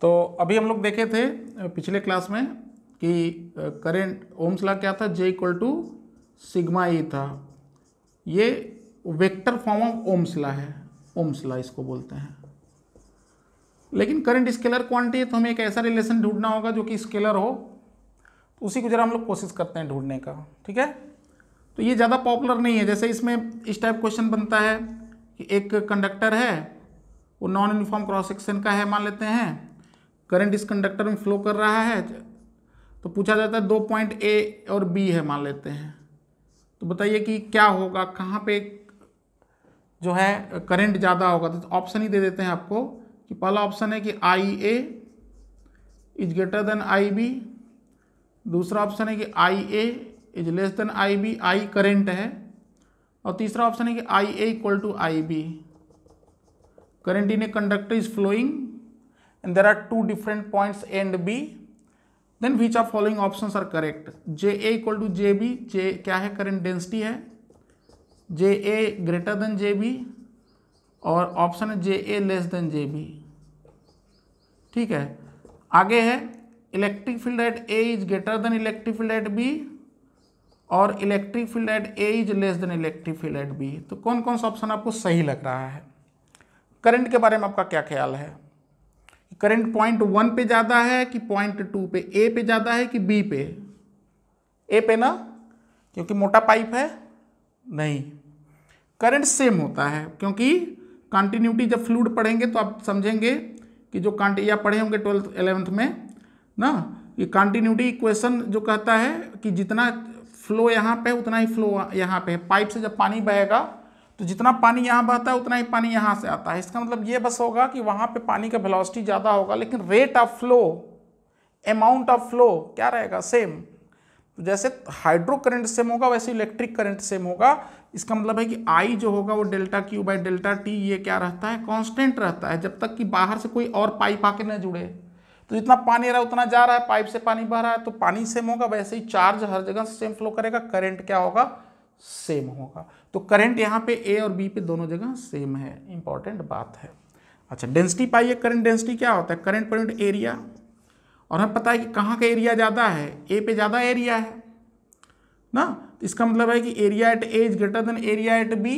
तो अभी हम लोग देखे थे पिछले क्लास में कि करेंट ओम्स ला क्या था J equal to sigma E था ये vector form of Ohm's law है ओम्स ला इसको बोलते हैं लेकिन करंट स्केलर क्वांटिटी तो हमें एक ऐसा रिलेशन ढूंढना होगा जो कि स्केलर हो तो उसी को जरा हम लोग कोशिश करते हैं ढूंढने का ठीक है तो ये ज़्यादा पॉपुलर नहीं है जैसे इसमें इस टाइप क्वेश्चन बनता है कि एक कंडक्टर है वो नॉन यूनिफॉर्म क्रॉस सेक्शन का है मान लेते हैं करंट इस कंडक्टर में फ्लो कर रहा है तो पूछा जाता है दो पॉइंट ए और बी है मान लेते हैं तो बताइए कि क्या होगा कहाँ पे जो है करंट ज़्यादा होगा तो ऑप्शन ही दे देते हैं आपको कि पहला ऑप्शन है कि I A is greater than I B दूसरा ऑप्शन है कि I A is less than I B I current है और तीसरा ऑप्शन है कि I A equal to I B current in a conductor is flowing and there are two different points A and B, then which of following options are correct? J A equal to J B, J क्या है current density है J A greater than J B और option है J A less than J B ठीक है आगे है electric field at A is greater than electric field at B और electric field at A is less than electric field at B तो कौन कौन सा ऑप्शन आपको सही लग रहा है करंट के बारे में आपका क्या ख्याल है करंट पॉइंट वन पे ज़्यादा है कि पॉइंट टू पे ए पे ज़्यादा है कि बी पे ए पे ना क्योंकि मोटा पाइप है नहीं करंट सेम होता है क्योंकि कंटिन्यूटी जब फ्लूड पढ़ेंगे तो आप समझेंगे कि जो कांट या पढ़े होंगे ट्वेल्थ एलेवेंथ में ना ये कंटिन्यूटी इक्वेशन जो कहता है कि जितना फ्लो यहाँ पे उतना ही फ्लो यहाँ पे है पाइप से जब पानी बहेगा तो जितना पानी यहाँ बहता है उतना ही पानी यहाँ से आता है इसका मतलब ये बस होगा कि वहाँ पे पानी का वेलोसिटी ज़्यादा होगा लेकिन rate of flow amount of flow क्या रहेगा सेम तो जैसे हाइड्रो करंट सेम होगा वैसे इलेक्ट्रिक करंट सेम होगा इसका मतलब है कि आई जो होगा वो delta Q by delta T ये क्या रहता है कॉन्स्टेंट रहता है जब तक कि बाहर से कोई और पाइप आके न जुड़े तो जितना पानी रहा उतना जा रहा है पाइप से पानी बह रहा है तो पानी सेम होगा वैसे ही चार्ज हर जगह सेम फ्लो करेगा करंट क्या होगा सेम होगा तो करंट यहाँ पे ए और बी पे दोनों जगह सेम है इंपॉर्टेंट बात है अच्छा डेंसिटी पाइए करंट डेंसिटी क्या होता है करंट पॉइंट एरिया और हमें पता है कि कहाँ का एरिया ज़्यादा है ए पे ज़्यादा एरिया है ना तो इसका मतलब है कि area at A is greater than area at B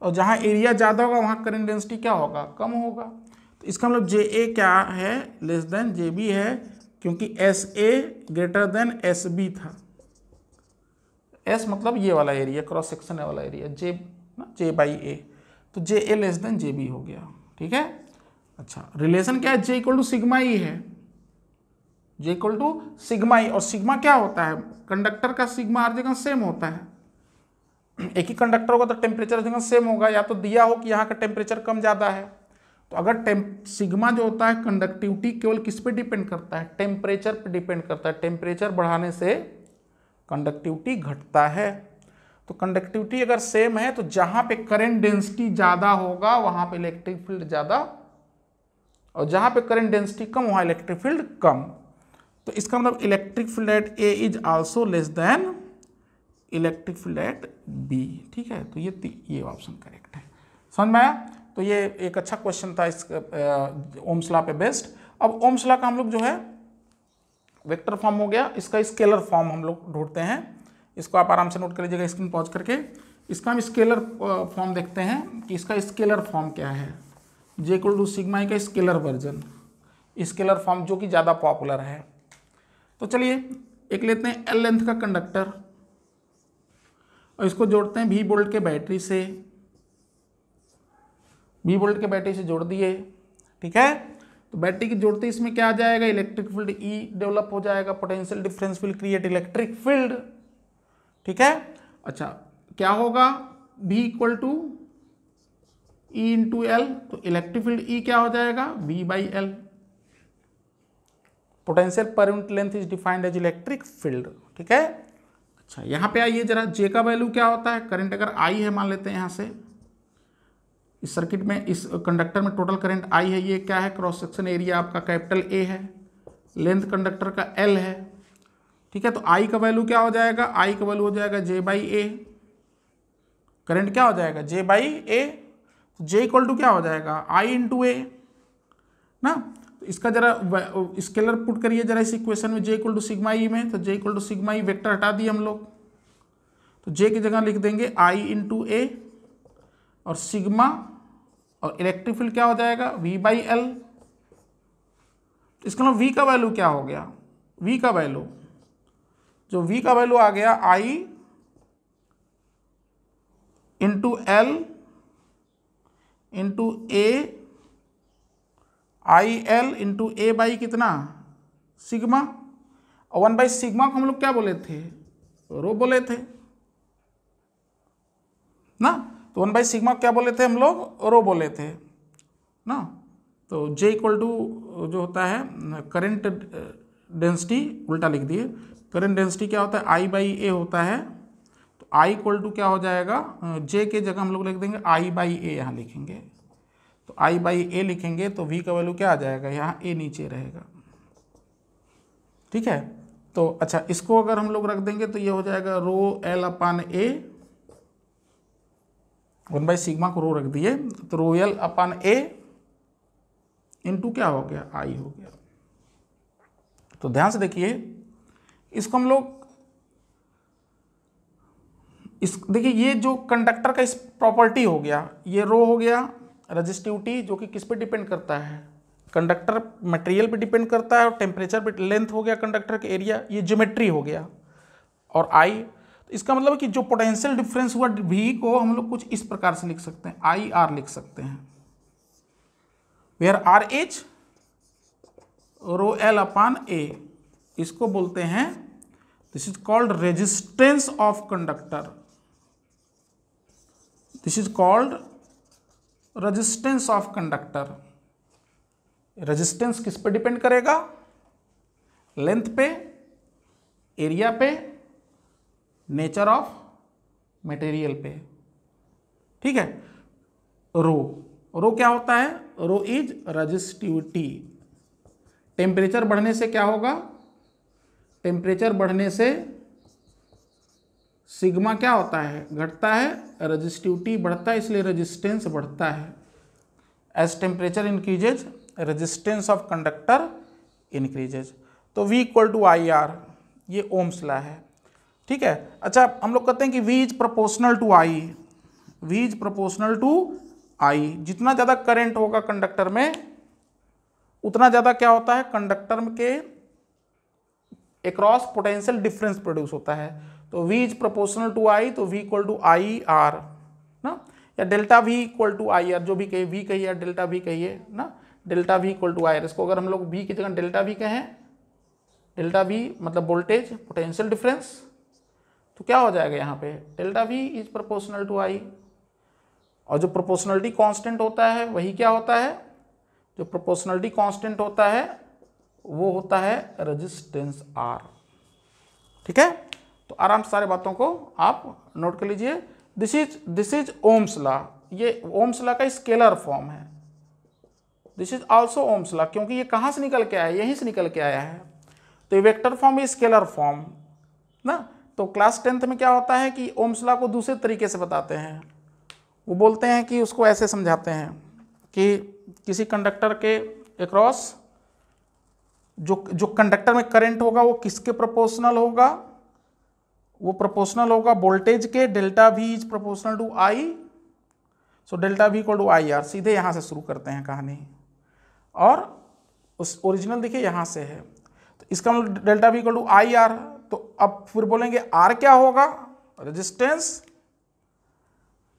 और जहाँ एरिया ज़्यादा होगा वहाँ करंट डेंसिटी क्या होगा कम होगा तो इसका मतलब जे ए क्या है लेस देन जे बी है क्योंकि S A greater than S B था एस मतलब ये वाला एरिया क्रॉस सेक्शन वाला एरिया जे ना जे बाई ए तो J A less than J B हो गया ठीक है अच्छा रिलेशन क्या है J equal to sigma E है J equal to sigma E और सिग्मा क्या होता है कंडक्टर का सिग्मा हर जगह सेम होता है एक ही कंडक्टर होगा तो टेम्परेचर जगह सेम होगा या तो दिया हो कि यहाँ का टेम्परेचर कम ज़्यादा है तो अगर टेम्प सिग्मा जो होता है कंडक्टिविटी केवल किस पे डिपेंड करता है टेम्परेचर पे डिपेंड करता है टेम्परेचर बढ़ाने से कंडक्टिविटी घटता है तो कंडक्टिविटी अगर सेम है तो जहाँ पे करंट डेंसिटी ज़्यादा होगा वहाँ पे इलेक्ट्रिक फील्ड ज़्यादा और जहाँ पे करंट डेंसिटी कम वहाँ इलेक्ट्रिक फील्ड कम तो इसका मतलब electric field at A is also less than electric field at B ठीक है तो ये ये ऑप्शन करेक्ट है समझ में आया तो ये एक अच्छा क्वेश्चन था इस ओम्सला पे बेस्ड अब ओम्सला का हम लोग जो है वेक्टर फॉर्म हो गया इसका स्केलर फॉर्म हम लोग ढूंढते हैं इसको आप आराम से नोट कर लीजिएगा स्क्रीन पहुँच करके इसका हम स्केलर फॉर्म देखते हैं कि इसका स्केलर फॉर्म क्या है जे कुल टू का स्केलर वर्जन स्केलर फॉर्म जो कि ज़्यादा पॉपुलर है तो चलिए एक लेते हैं एल लेंथ का कंडक्टर और इसको जोड़ते हैं वी बोल्ट के बैटरी से वी बोल्ट के बैटरी से जोड़ दिए ठीक है तो बैटरी की जोड़ते इसमें क्या आ जाएगा इलेक्ट्रिक फील्ड ई डेवलप हो जाएगा potential difference will create electric field ठीक है अच्छा क्या होगा V equal to E into L तो इलेक्ट्रिक फील्ड ई क्या हो जाएगा V by L potential per unit length is defined as electric field ठीक है अच्छा यहाँ पे आइए जरा जे का वैल्यू क्या होता है करंट अगर आई है मान लेते हैं यहाँ से इस सर्किट में इस कंडक्टर में टोटल करंट आई है ये क्या है क्रॉस सेक्शन एरिया आपका कैपिटल ए है लेंथ कंडक्टर का एल है ठीक है तो आई का वैल्यू क्या हो जाएगा आई का वैल्यू हो जाएगा जे बाई ए करंट क्या हो जाएगा J by A J equal to क्या हो जाएगा आई इंटू ए ना तो इसका जरा स्केलर पुट करिए जरा इस इक्वेशन में J equal to sigma E में तो J equal to sigma E vector हटा दिए हम लोग तो जे की जगह लिख देंगे आई इंटू ए और सिग्मा और इलेक्ट्रिक फील्ड क्या हो जाएगा वी बाई एल इसका ना मतलब वी का वैल्यू क्या हो गया वी का वैल्यू जो वी का वैल्यू आ गया I into L into A I L into A by कितना सिग्मा और वन बाई सिग्मा को हम लोग क्या बोले थे रो बोले थे ना तो वन बाई सिग्मा क्या बोले थे हम लोग रो बोले थे ना तो जे इक्वल टू जो होता है करंट डेंसिटी उल्टा लिख दिए करंट डेंसिटी क्या होता है आई बाई ए होता है तो आई इक्वल टू क्या हो जाएगा जे के जगह हम लोग लिख देंगे आई बाई ए यहाँ लिखेंगे तो आई बाई ए लिखेंगे तो वी का वैल्यू क्या आ जाएगा यहाँ ए नीचे रहेगा ठीक है तो अच्छा इसको अगर हम लोग रख देंगे तो ये हो जाएगा rho L upon A one by sigma को रो रख दिए तो रोयल अपन ए इंटू क्या हो गया आई हो गया तो ध्यान से देखिए इसको हम लोग इस देखिए ये जो कंडक्टर का इस प्रॉपर्टी हो गया ये रो हो गया रजिस्टिविटी जो कि किस पे डिपेंड करता है कंडक्टर मटेरियल पे डिपेंड करता है और टेम्परेचर पे लेंथ हो गया कंडक्टर के एरिया ये ज्योमेट्री हो गया और आई इसका मतलब कि जो पोटेंशियल डिफरेंस हुआ वी को हम लोग कुछ इस प्रकार से लिख सकते हैं आई आर लिख सकते हैं where R H rho L upon A इसको बोलते हैं this is called resistance of conductor this is called resistance of conductor resistance किस पे डिपेंड करेगा लेंथ पे एरिया पे नेचर ऑफ मटेरियल पे ठीक है रो रो क्या होता है रो इज रजिस्टिविटी टेम्परेचर बढ़ने से क्या होगा टेम्परेचर बढ़ने से सिग्मा क्या होता है घटता है रजिस्टिविटी बढ़ता है इसलिए रजिस्टेंस बढ़ता है as temperature increases resistance of conductor increases तो V equal to I R ये ओम्सला है ठीक है अच्छा हम लोग कहते हैं कि V is proportional to I V is proportional to I जितना ज़्यादा करंट होगा कंडक्टर में उतना ज़्यादा क्या होता है कंडक्टर के एक्रॉस पोटेंशियल डिफरेंस प्रोड्यूस होता है तो v is proportional to I तो V equal to I R ना या delta V equal to I R जो भी कहिए वी कहिए डेल्टा v कहिए ना delta v equal to I R इसको अगर हम लोग वी की जगह डेल्टा v कहें डेल्टा v मतलब वोल्टेज पोटेंशियल डिफरेंस तो क्या हो जाएगा यहाँ पे delta V is proportional to I और जो प्रोपोर्शनलिटी कांस्टेंट होता है वही क्या होता है जो प्रोपोर्शनलिटी कांस्टेंट होता है वो होता है रेजिस्टेंस आर ठीक है तो आराम से सारे बातों को आप नोट कर लीजिए this is this is Ohm's ये ओम्स का स्केलर फॉर्म है दिस इज ऑल्सो ओम्स क्योंकि ये कहाँ से निकल के आया यहीं से निकल के आया है तो ये वेक्टर फॉर्म ये स्केलर फॉर्म ना तो क्लास टेंथ में क्या होता है कि ओम्सला को दूसरे तरीके से बताते हैं वो बोलते हैं कि उसको ऐसे समझाते हैं कि किसी कंडक्टर के अक्रॉस जो जो कंडक्टर में करंट होगा वो किसके प्रोपोर्शनल होगा वो प्रोपोर्शनल होगा वोल्टेज के delta V is proportional to I so delta V equal to I R सीधे यहाँ से शुरू करते हैं कहानी और उस ओरिजिनल देखिए यहाँ से है तो इसका मतलब delta V equal to I R तो अब फिर बोलेंगे आर क्या होगा रेजिस्टेंस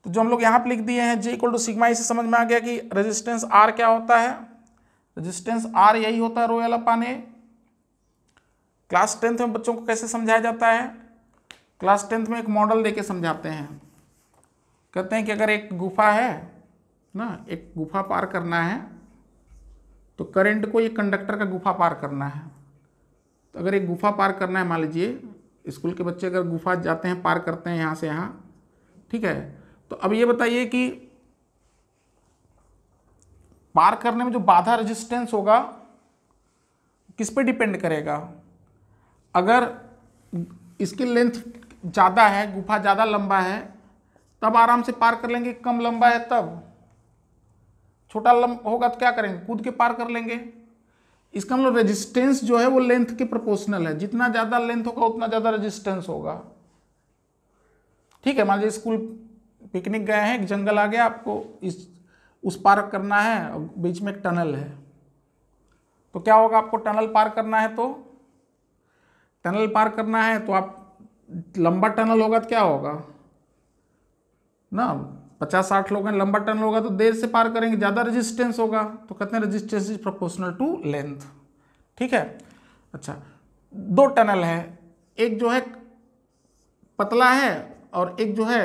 तो जो हम लोग यहाँ पर लिख दिए हैं जे इक्वल टू सिग्मा इसे समझ में आ गया कि रेजिस्टेंस आर क्या होता है रेजिस्टेंस आर यही होता है rho L upon A class tenth में बच्चों को कैसे समझाया जाता है क्लास टेंथ में एक मॉडल देके समझाते हैं कहते हैं कि अगर एक गुफा है ना एक गुफा पार करना है तो करंट को ये कंडक्टर का गुफा पार करना है तो अगर एक गुफा पार करना है मान लीजिए स्कूल के बच्चे अगर गुफा जाते हैं पार करते हैं यहाँ से यहाँ ठीक है तो अब ये बताइए कि पार करने में जो बाधा रेजिस्टेंस होगा किस पे डिपेंड करेगा अगर इसकी लेंथ ज़्यादा है गुफा ज़्यादा लंबा है तब आराम से पार कर लेंगे कम लंबा है तब छोटा लंबा होगा तो क्या करेंगे कूद के पार कर लेंगे इसका मतलब रेजिस्टेंस जो है वो लेंथ के प्रोपोर्शनल है जितना ज़्यादा लेंथ होगा उतना ज़्यादा रेजिस्टेंस होगा ठीक है मान लीजिए स्कूल पिकनिक गए हैं एक जंगल आ गया आपको इस उस पार करना है और बीच में एक टनल है तो क्या होगा आपको टनल पार करना है तो टनल पार करना है तो आप लंबा टनल होगा तो क्या होगा ना पचास साठ लोग हैं लंबा टनल होगा तो देर से पार करेंगे ज़्यादा रेजिस्टेंस होगा तो कहते हैं resistance is proportional to length ठीक है अच्छा दो टनल है एक जो है पतला है और एक जो है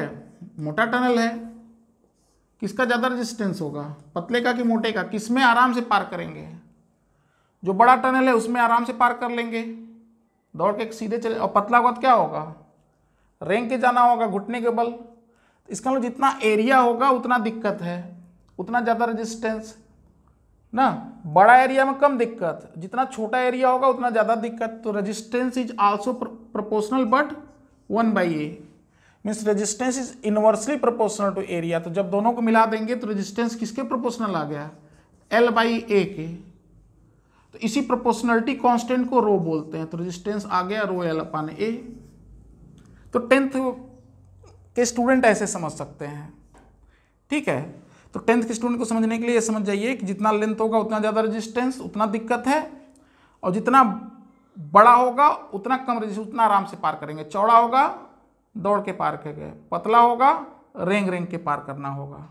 मोटा टनल है किसका ज़्यादा रेजिस्टेंस होगा पतले का कि मोटे का किस में आराम से पार करेंगे जो बड़ा टनल है उसमें आराम से पार कर लेंगे दौड़ के सीधे चले और पतला होगा तो क्या होगा रेंग के जाना होगा घुटने के बल इसका मतलब जितना एरिया होगा उतना दिक्कत है उतना ज़्यादा रेजिस्टेंस ना बड़ा एरिया में कम दिक्कत जितना छोटा एरिया होगा उतना ज़्यादा दिक्कत तो resistance is also proportional but one by A means resistance is inversely proportional to area तो जब दोनों को मिला देंगे तो रेजिस्टेंस किसके प्रोपोर्शनल आ गया एल बाई ए के तो इसी प्रोपोर्शनलिटी कॉन्स्टेंट को रो बोलते हैं तो रेजिस्टेंस आ गया रो एल अपान ए तो टेंथ के स्टूडेंट ऐसे समझ सकते हैं ठीक है तो टेंथ के स्टूडेंट को समझने के लिए समझ जाइए कि जितना लेंथ होगा उतना ज़्यादा रजिस्टेंस उतना दिक्कत है और जितना बड़ा होगा उतना कम रजिस्टेंस उतना आराम से पार करेंगे चौड़ा होगा दौड़ के पार कर पतला होगा रेंग रेंग के पार करना होगा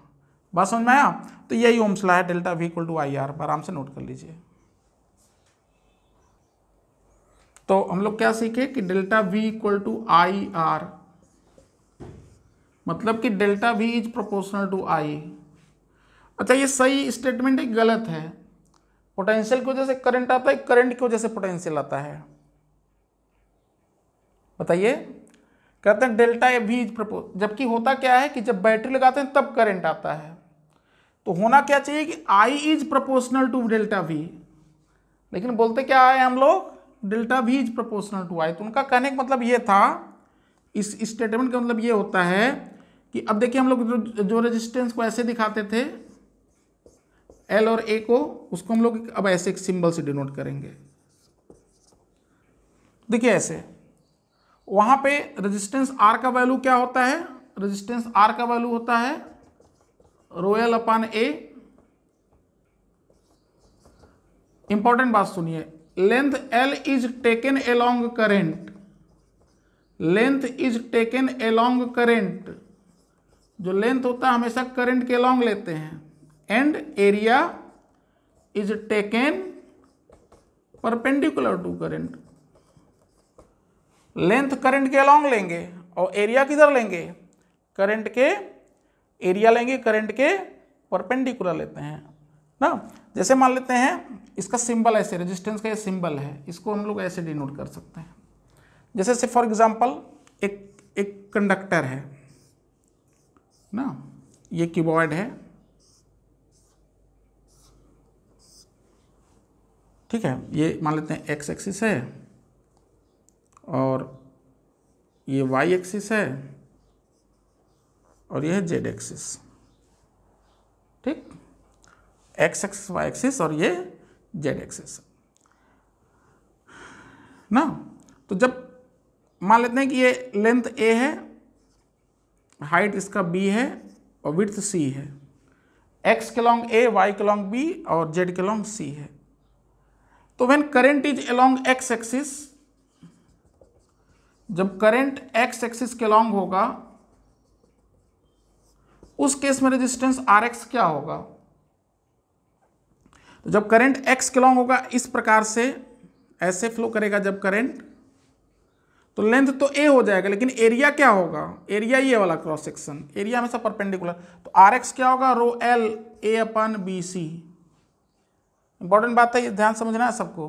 बात समझ में आया तो यही ओमसला है delta V equal to I R आराम से नोट कर लीजिए तो हम लोग क्या सीखे कि delta V equal to I R मतलब कि delta V is proportional to I अच्छा ये सही स्टेटमेंट एक गलत है पोटेंशियल की वजह से करंट आता है करंट की वजह से पोटेंशियल आता है बताइए कहते हैं डेल्टा ए इज प्रपोज जबकि होता क्या है कि जब बैटरी लगाते हैं तब करंट आता है तो होना क्या चाहिए कि I is proportional to delta V लेकिन बोलते क्या आए हम लोग delta V is proportional to I तो उनका कहने का मतलब ये था इस स्टेटमेंट का मतलब ये होता है कि अब देखिए हम लोग जो रेजिस्टेंस को ऐसे दिखाते थे एल और ए को उसको हम लोग अब ऐसे एक सिंबल से डिनोट करेंगे देखिए ऐसे वहां पे रेजिस्टेंस आर का वैल्यू क्या होता है रेजिस्टेंस आर का वैल्यू होता है रोयल अपान ए इंपॉर्टेंट बात सुनिए length L is taken along current length is taken along current जो लेंथ होता है हमेशा करंट के अलॉन्ग लेते हैं and area is taken perpendicular to current length current के अलॉन्ग लेंगे और एरिया किधर लेंगे करंट के एरिया लेंगे करंट के परपेंडिकुलर लेते हैं ना जैसे मान लेते हैं इसका सिंबल ऐसे रेजिस्टेंस का ये सिंबल है इसको हम लोग ऐसे डिनोट कर सकते हैं जैसे फॉर एग्जांपल एक एक कंडक्टर है ना ये क्यूबॉइड है ठीक है ये मान लेते हैं एक्स एक्सिस है और ये वाई एक्सिस है और ये है जेड एक्सिस ठीक एक्स एक्सिस वाई एक्सिस और ये जेड एक्सिस ना तो जब मान लेते हैं कि ये लेंथ ए है हाइट इसका बी है और विथ सी है एक्स के लॉन्ग ए वाई के लॉन्ग बी और जेड के लॉन्ग सी है तो when current is along X axis जब करेंट एक्स एक्सिस के लॉन्ग होगा उस केस में रेजिस्टेंस आर एक्स क्या होगा तो जब करंट एक्स के लॉन्ग होगा इस प्रकार से ऐसे फ्लो करेगा जब करंट तो लेंथ तो ए हो जाएगा लेकिन एरिया क्या होगा एरिया ये वाला क्रॉस सेक्शन एरिया हमेशा परपेंडिकुलर तो आर एक्स क्या होगा rho L A upon B C important बात है ये ध्यान समझना है सबको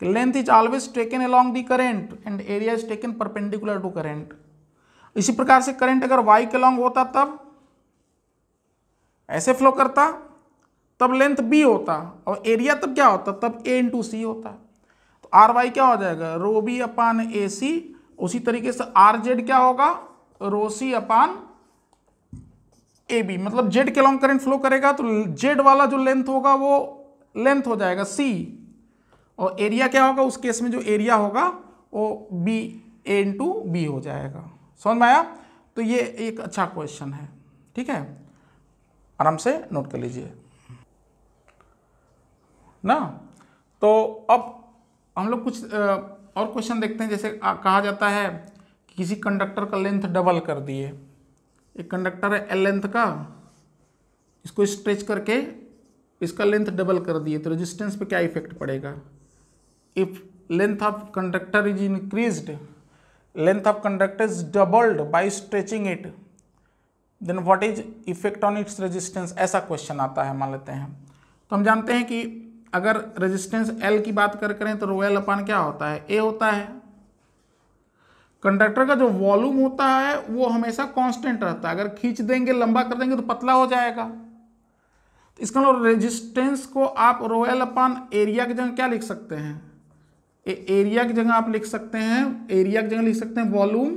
कि length is always taken along the current and area is taken perpendicular to current इसी प्रकार से करेंट अगर वाई के लॉन्ग होता तब ऐसे फ्लो करता तब लेंथ बी होता और एरिया तब क्या होता तब ए इंटू सी होता आर वाई क्या हो जाएगा रो बी अपान ए सी उसी तरीके से आर जेड क्या होगा rho C upon A B मतलब जेड के लॉन्ग करेंट फ्लो करेगा तो जेड वाला जो लेंथ होगा वो लेंथ हो जाएगा सी और एरिया क्या होगा उस केस में जो एरिया होगा वो बी ए इंटू बी हो जाएगा समझ में आया तो ये एक अच्छा क्वेश्चन है ठीक है आराम से नोट कर लीजिए ना तो अब हम लोग कुछ और क्वेश्चन देखते हैं जैसे कहा जाता है कि किसी कंडक्टर का लेंथ डबल कर दिए एक कंडक्टर है एल लेंथ का इसको स्ट्रेच करके इसका लेंथ डबल कर दिए तो रेजिस्टेंस पे क्या इफेक्ट पड़ेगा if length of conductor is increased length of conductor is doubled by stretching it then what is effect on its resistance ऐसा क्वेश्चन आता है मान लेते हैं तो हम जानते हैं कि अगर रेजिस्टेंस एल की बात कर करें तो रोयल अपान क्या होता है ए होता है कंडक्टर का जो वॉल्यूम होता है वो हमेशा कांस्टेंट रहता है अगर खींच देंगे लंबा कर देंगे तो पतला हो जाएगा तो इसका मतलब रेजिस्टेंस को आप रोयल अपान एरिया की जगह क्या लिख सकते हैं ए, एरिया की जगह आप लिख सकते हैं एरिया की जगह लिख सकते हैं वॉल्यूम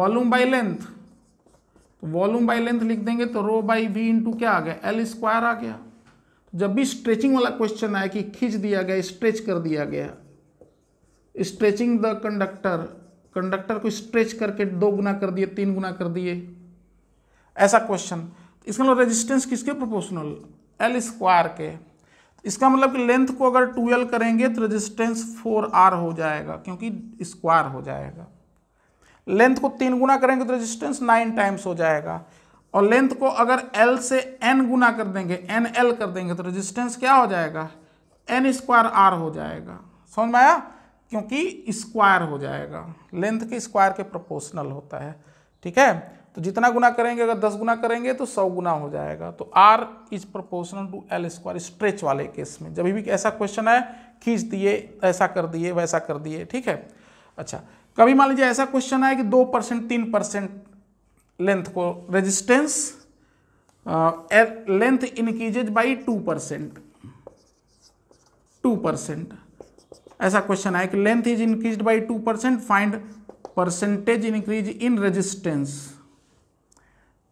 वॉल्यूम बाई लेंथ तो वॉल्यूम बाई लेंथ लिख देंगे तो रो बाई वी इंटू क्या आ गया एल स्क्वायर आ गया जब भी स्ट्रेचिंग वाला क्वेश्चन आया कि खींच दिया गया स्ट्रेच कर दिया गया स्ट्रेचिंग द कंडक्टर कंडक्टर को स्ट्रेच करके दो गुना कर दिए तीन गुना कर दिए ऐसा क्वेश्चन इसका मतलब रेजिस्टेंस किसके प्रोपोर्शनल एल स्क्वायर के इसका मतलब कि लेंथ को अगर टूएल करेंगे तो रेजिस्टेंस फोर आर हो जाएगा क्योंकि स्क्वायर हो जाएगा लेंथ को तीन गुना करेंगे तो रेजिस्टेंस नाइन टाइम्स हो जाएगा और लेंथ को अगर एल से एन गुना कर देंगे एन एल कर देंगे तो रेजिस्टेंस क्या हो जाएगा एन स्क्वायर आर हो जाएगा समझ में आया क्योंकि स्क्वायर हो जाएगा लेंथ के स्क्वायर के प्रोपोर्शनल होता है ठीक है तो जितना गुना करेंगे अगर दस गुना करेंगे तो सौ गुना हो जाएगा तो R is proportional to L square stretch वाले केस में जब भी ऐसा क्वेश्चन आए खींच दिए ऐसा कर दिए वैसा कर दिए ठीक है अच्छा कभी मान लीजिए ऐसा क्वेश्चन आए कि दो परसेंट तीन परसेंट लेंथ को resistance length increases by two percent two percent ऐसा क्वेश्चन आया कि length is increase by two percent find percentage increase in resistance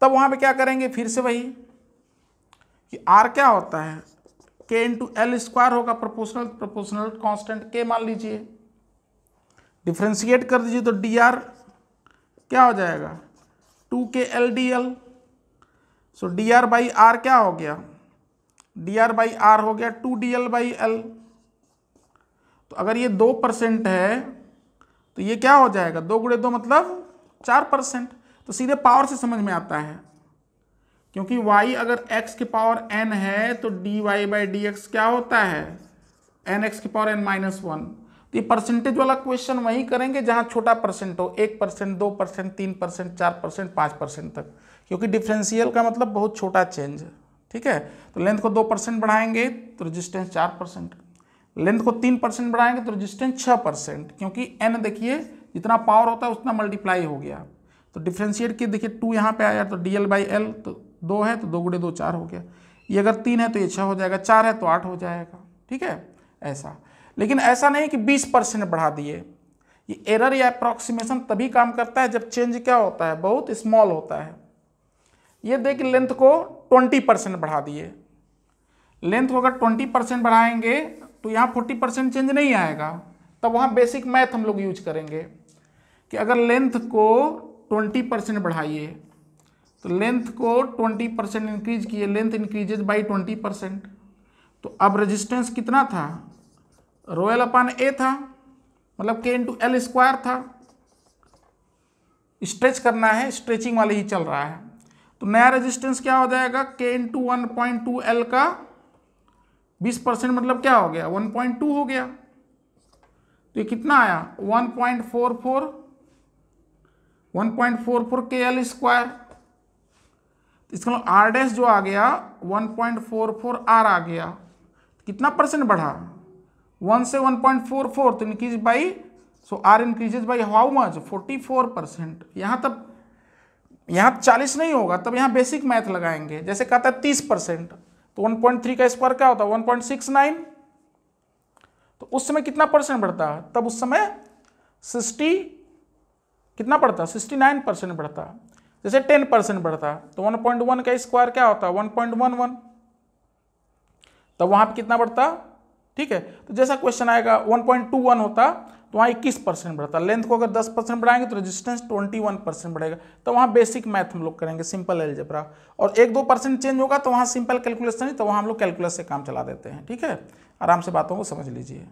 तब वहां पे क्या करेंगे फिर से वही कि आर क्या होता है के इंटू एल स्क्वायर होगा प्रोपोर्शनल प्रोपोर्शनल कांस्टेंट के मान लीजिए डिफ्रेंशिएट कर दीजिए तो डी आर क्या हो जाएगा two K L D L so D R by R क्या हो गया डी आर बाई आर हो गया two D L by L तो अगर ये दो परसेंट है तो ये क्या हो जाएगा दो गुड़े दो मतलब चार परसेंट तो सीधे पावर से समझ में आता है क्योंकि y अगर x की पावर n है तो dy वाई बाई डी क्या होता है एन एक्स की पावर n माइनस वन तो ये परसेंटेज वाला क्वेश्चन वहीं करेंगे जहाँ छोटा परसेंट हो एक परसेंट दो परसेंट तीन परसेंट चार परसेंट पाँच परसेंट तक क्योंकि डिफ्रेंशियल का मतलब बहुत छोटा चेंज है ठीक है तो लेंथ को दो परसेंट बढ़ाएंगे तो रजिस्टेंस चार परसेंट लेंथ को तीन परसेंट बढ़ाएंगे तो रजिस्टेंस छः परसेंट क्योंकि एन देखिए जितना पावर होता है उतना मल्टीप्लाई हो गया तो डिफ्रेंशिएट किए देखिए टू यहाँ पे आया तो डी एल बाई एल तो दो है तो दो गुड़े दो चार हो गया ये अगर तीन है तो ये छः हो जाएगा चार है तो आठ हो जाएगा ठीक है ऐसा लेकिन ऐसा नहीं कि 20 परसेंट बढ़ा दिए ये एरर या अप्रॉक्सीमेशन तभी काम करता है जब चेंज क्या होता है बहुत स्मॉल होता है ये देख लेंथ को 20 परसेंट बढ़ा दिए लेंथ को अगर 20 परसेंट बढ़ाएंगे तो यहाँ 40 परसेंट चेंज नहीं आएगा तब वहाँ बेसिक मैथ हम लोग यूज करेंगे कि अगर लेंथ को ट्वेंटी परसेंट बढ़ाइए तो लेंथ को ट्वेंटी परसेंट इंक्रीज किए length increases by twenty percent तो अब रेजिस्टेंस कितना था रो एल अपान ए था मतलब के इंटू एल स्क्वायर था स्ट्रेच करना है स्ट्रेचिंग वाले ही चल रहा है तो नया रेजिस्टेंस क्या हो जाएगा K into one point two L का बीस परसेंट मतलब क्या हो गया वन पॉइंट टू हो गया तो ये कितना आया one point four four one point four four K L square इसका आर मतलब डैश जो आ गया one point four four R आ गया कितना परसेंट बढ़ा वन से वन पॉइंट फोर फोर तो increase by so R increases by how much forty four percent यहाँ तब यहाँ चालीस नहीं होगा तब यहाँ बेसिक मैथ लगाएंगे जैसे कहता है तीस परसेंट तो वन पॉइंट थ्री का स्क्वायर क्या होता है वन पॉइंट सिक्स नाइन तो उस समय कितना परसेंट बढ़ता है तब उस समय सिक्सटी कितना बढ़ता है सिक्सटी नाइन परसेंट बढ़ता है जैसे टेन परसेंट बढ़ता है तो वन पॉइंट वन का स्क्वायर क्या होता है वन पॉइंट वन वन तब वहाँ पर कितना बढ़ता है ठीक है तो जैसा क्वेश्चन आएगा 1.21 होता तो वहाँ इक्कीस परसेंट बढ़ता लेंथ को अगर 10 परसेंट बढ़ाएंगे तो रेजिस्टेंस 21 परसेंट बढ़ेगा तो वहाँ बेसिक मैथ हम लोग करेंगे सिंपल एलजेब्रा और एक दो परसेंट चेंज होगा तो वहाँ सिंपल कैलकुलेशन है तो वहाँ हम लोग कैलकुलस से काम चला देते हैं ठीक है आराम से बातों को समझ लीजिए